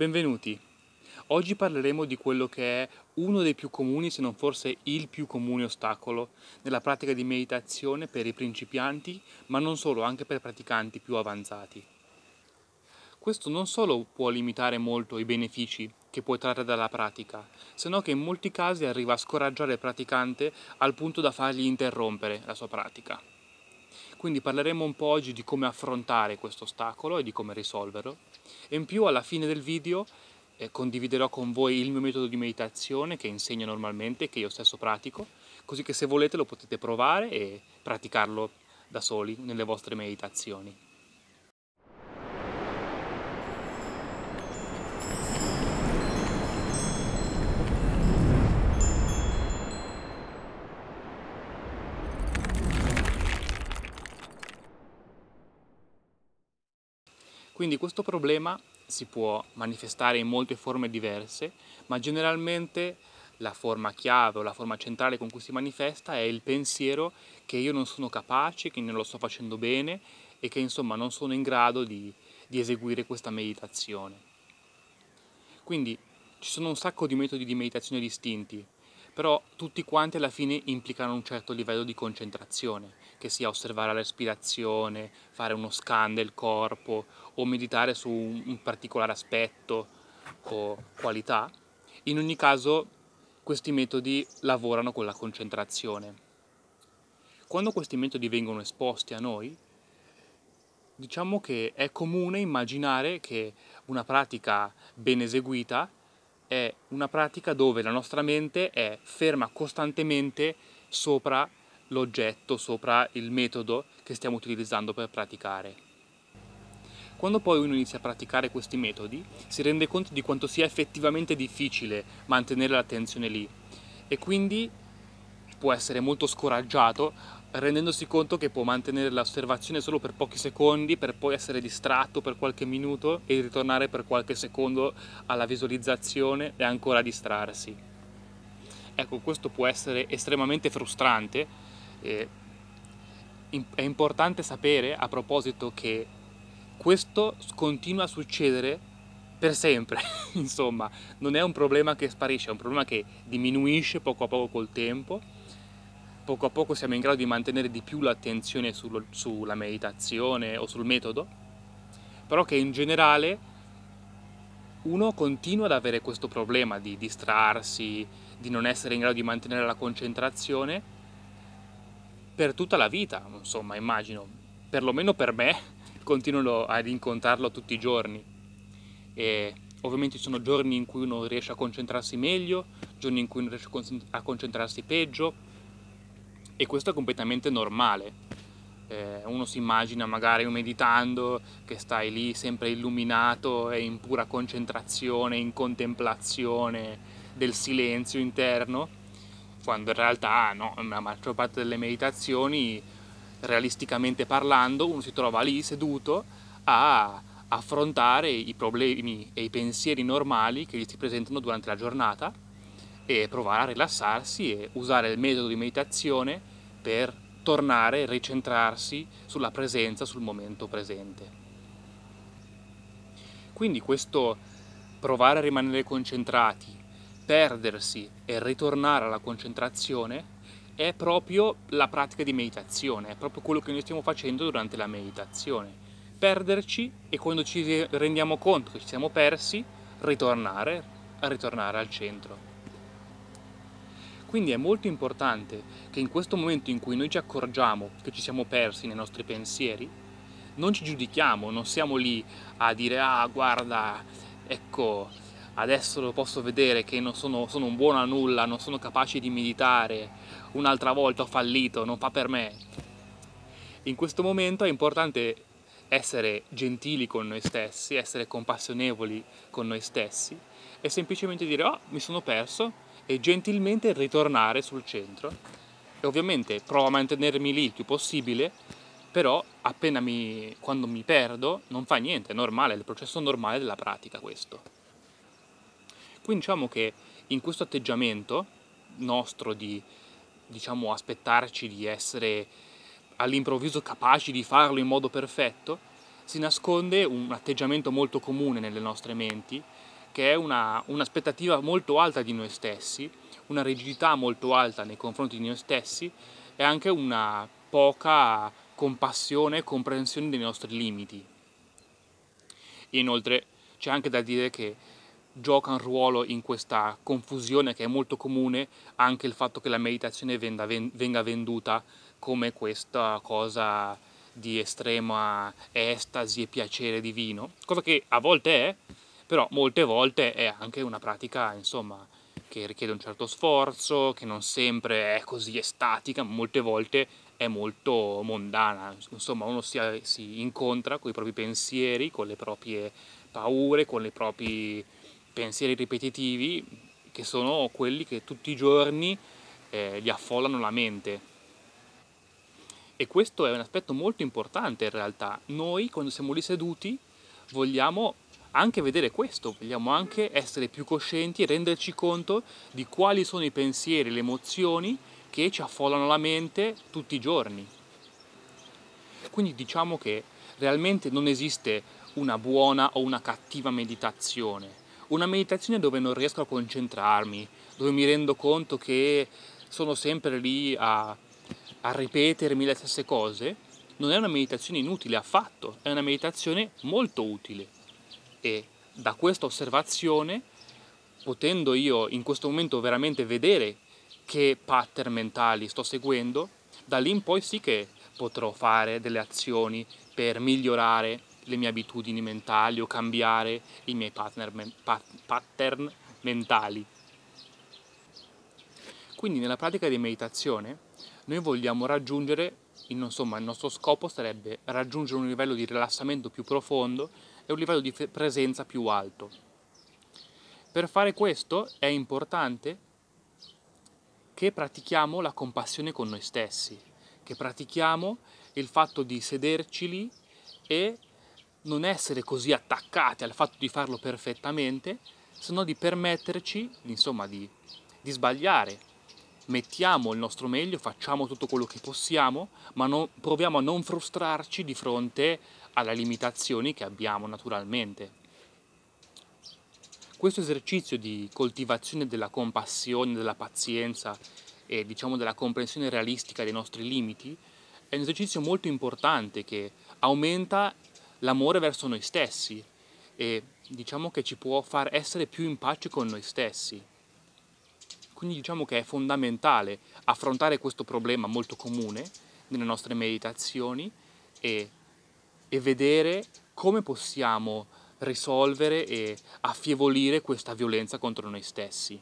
Benvenuti! Oggi parleremo di quello che è uno dei più comuni, se non forse il più comune ostacolo nella pratica di meditazione per i principianti, ma non solo, anche per praticanti più avanzati. Questo non solo può limitare molto i benefici che puoi trarre dalla pratica, se no che in molti casi arriva a scoraggiare il praticante al punto da fargli interrompere la sua pratica. Quindi parleremo un po' oggi di come affrontare questo ostacolo e di come risolverlo e in più alla fine del video eh, condividerò con voi il mio metodo di meditazione che insegno normalmente, che io stesso pratico, così che se volete lo potete provare e praticarlo da soli nelle vostre meditazioni. Quindi questo problema si può manifestare in molte forme diverse, ma generalmente la forma chiave o la forma centrale con cui si manifesta è il pensiero che io non sono capace, che non lo sto facendo bene e che insomma non sono in grado di, di eseguire questa meditazione. Quindi ci sono un sacco di metodi di meditazione distinti, però tutti quanti alla fine implicano un certo livello di concentrazione, che sia osservare la respirazione, fare uno scan del corpo o meditare su un particolare aspetto o qualità. In ogni caso questi metodi lavorano con la concentrazione. Quando questi metodi vengono esposti a noi, diciamo che è comune immaginare che una pratica ben eseguita è una pratica dove la nostra mente è ferma costantemente sopra l'oggetto, sopra il metodo che stiamo utilizzando per praticare. Quando poi uno inizia a praticare questi metodi, si rende conto di quanto sia effettivamente difficile mantenere l'attenzione lì e quindi può essere molto scoraggiato rendendosi conto che può mantenere l'osservazione solo per pochi secondi per poi essere distratto per qualche minuto e ritornare per qualche secondo alla visualizzazione e ancora distrarsi. Ecco, questo può essere estremamente frustrante. è importante sapere a proposito che questo continua a succedere per sempre, insomma, non è un problema che sparisce, è un problema che diminuisce poco a poco col tempo poco a poco siamo in grado di mantenere di più l'attenzione sul, sulla meditazione o sul metodo, però che in generale uno continua ad avere questo problema di distrarsi, di non essere in grado di mantenere la concentrazione per tutta la vita, insomma, immagino, perlomeno per me, continuo ad incontrarlo tutti i giorni. E ovviamente ci sono giorni in cui uno riesce a concentrarsi meglio, giorni in cui uno riesce a concentrarsi peggio, e questo è completamente normale. Eh, uno si immagina magari meditando che stai lì sempre illuminato e in pura concentrazione, in contemplazione del silenzio interno, quando in realtà no, la maggior parte delle meditazioni, realisticamente parlando, uno si trova lì seduto a affrontare i problemi e i pensieri normali che gli si presentano durante la giornata e provare a rilassarsi e usare il metodo di meditazione per tornare, ricentrarsi sulla presenza, sul momento presente. Quindi questo provare a rimanere concentrati, perdersi e ritornare alla concentrazione è proprio la pratica di meditazione, è proprio quello che noi stiamo facendo durante la meditazione. Perderci e quando ci rendiamo conto che ci siamo persi, ritornare, ritornare al centro. Quindi è molto importante che in questo momento in cui noi ci accorgiamo che ci siamo persi nei nostri pensieri, non ci giudichiamo, non siamo lì a dire ah guarda, ecco, adesso lo posso vedere che non sono, sono un buono a nulla, non sono capace di meditare, un'altra volta ho fallito, non fa per me. In questo momento è importante essere gentili con noi stessi, essere compassionevoli con noi stessi e semplicemente dire oh mi sono perso, e gentilmente ritornare sul centro. E ovviamente provo a mantenermi lì il più possibile, però appena mi, quando mi perdo non fa niente, è normale, è il processo normale della pratica questo. Quindi diciamo che in questo atteggiamento nostro di diciamo, aspettarci di essere all'improvviso capaci di farlo in modo perfetto, si nasconde un atteggiamento molto comune nelle nostre menti che è una, un'aspettativa molto alta di noi stessi, una rigidità molto alta nei confronti di noi stessi e anche una poca compassione e comprensione dei nostri limiti. inoltre c'è anche da dire che gioca un ruolo in questa confusione che è molto comune anche il fatto che la meditazione venga venduta come questa cosa di estrema estasi e piacere divino, cosa che a volte è, però molte volte è anche una pratica insomma che richiede un certo sforzo, che non sempre è così estatica, molte volte è molto mondana, insomma uno si, si incontra con i propri pensieri, con le proprie paure, con i propri pensieri ripetitivi che sono quelli che tutti i giorni eh, gli affollano la mente. E questo è un aspetto molto importante in realtà. Noi quando siamo lì seduti vogliamo anche vedere questo, vogliamo anche essere più coscienti e renderci conto di quali sono i pensieri, le emozioni che ci affollano la mente tutti i giorni. Quindi diciamo che realmente non esiste una buona o una cattiva meditazione, una meditazione dove non riesco a concentrarmi, dove mi rendo conto che sono sempre lì a, a ripetermi le stesse cose, non è una meditazione inutile affatto, è una meditazione molto utile e da questa osservazione, potendo io in questo momento veramente vedere che pattern mentali sto seguendo, da lì in poi sì che potrò fare delle azioni per migliorare le mie abitudini mentali o cambiare i miei men- pat- pattern mentali. Quindi nella pratica di meditazione noi vogliamo raggiungere, insomma il nostro scopo sarebbe raggiungere un livello di rilassamento più profondo e un livello di presenza più alto. Per fare questo è importante che pratichiamo la compassione con noi stessi, che pratichiamo il fatto di sederci lì e non essere così attaccati al fatto di farlo perfettamente, se no di permetterci, insomma, di, di sbagliare, mettiamo il nostro meglio, facciamo tutto quello che possiamo, ma non, proviamo a non frustrarci di fronte alle limitazioni che abbiamo naturalmente. Questo esercizio di coltivazione della compassione, della pazienza e diciamo della comprensione realistica dei nostri limiti è un esercizio molto importante che aumenta l'amore verso noi stessi e diciamo che ci può far essere più in pace con noi stessi. Quindi diciamo che è fondamentale affrontare questo problema molto comune nelle nostre meditazioni e, e vedere come possiamo risolvere e affievolire questa violenza contro noi stessi.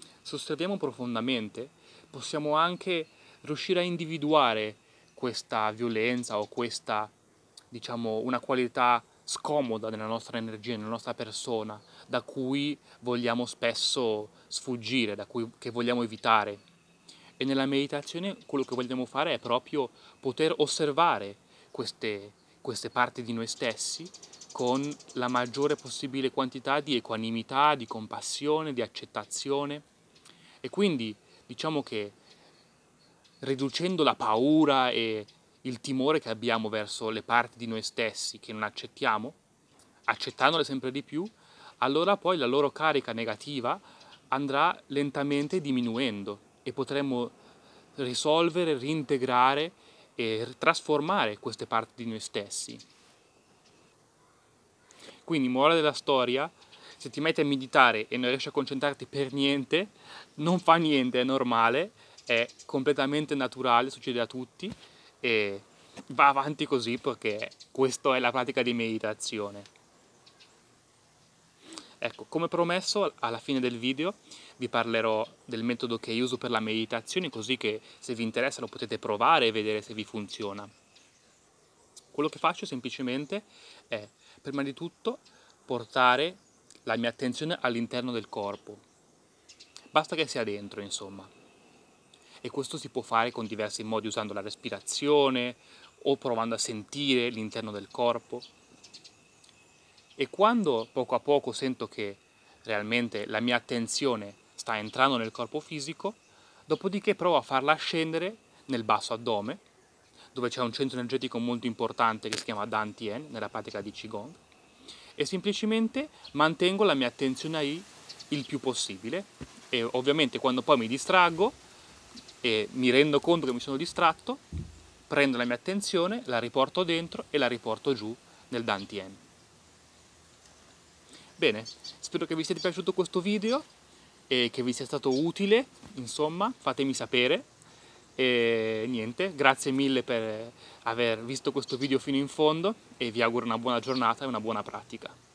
Se Sosserviamo profondamente, possiamo anche riuscire a individuare questa violenza o questa, diciamo, una qualità scomoda nella nostra energia, nella nostra persona, da cui vogliamo spesso sfuggire, da cui che vogliamo evitare. E nella meditazione quello che vogliamo fare è proprio poter osservare queste, queste parti di noi stessi con la maggiore possibile quantità di equanimità, di compassione, di accettazione. E quindi diciamo che riducendo la paura e il timore che abbiamo verso le parti di noi stessi che non accettiamo, accettandole sempre di più, allora poi la loro carica negativa andrà lentamente diminuendo e potremo risolvere, reintegrare e trasformare queste parti di noi stessi. Quindi, morale della storia, se ti metti a meditare e non riesci a concentrarti per niente, non fa niente, è normale, è completamente naturale, succede a tutti e va avanti così perché questa è la pratica di meditazione. Ecco, come promesso alla fine del video vi parlerò del metodo che uso per la meditazione così che se vi interessa lo potete provare e vedere se vi funziona. Quello che faccio semplicemente è prima di tutto portare la mia attenzione all'interno del corpo. Basta che sia dentro, insomma e questo si può fare con diversi modi usando la respirazione o provando a sentire l'interno del corpo. E quando poco a poco sento che realmente la mia attenzione sta entrando nel corpo fisico, dopodiché provo a farla scendere nel basso addome, dove c'è un centro energetico molto importante che si chiama Dan nella pratica di Qigong, e semplicemente mantengo la mia attenzione ahí il più possibile e ovviamente quando poi mi distraggo e mi rendo conto che mi sono distratto, prendo la mia attenzione, la riporto dentro e la riporto giù nel Dante Bene, spero che vi sia piaciuto questo video e che vi sia stato utile, insomma, fatemi sapere. E niente, grazie mille per aver visto questo video fino in fondo e vi auguro una buona giornata e una buona pratica.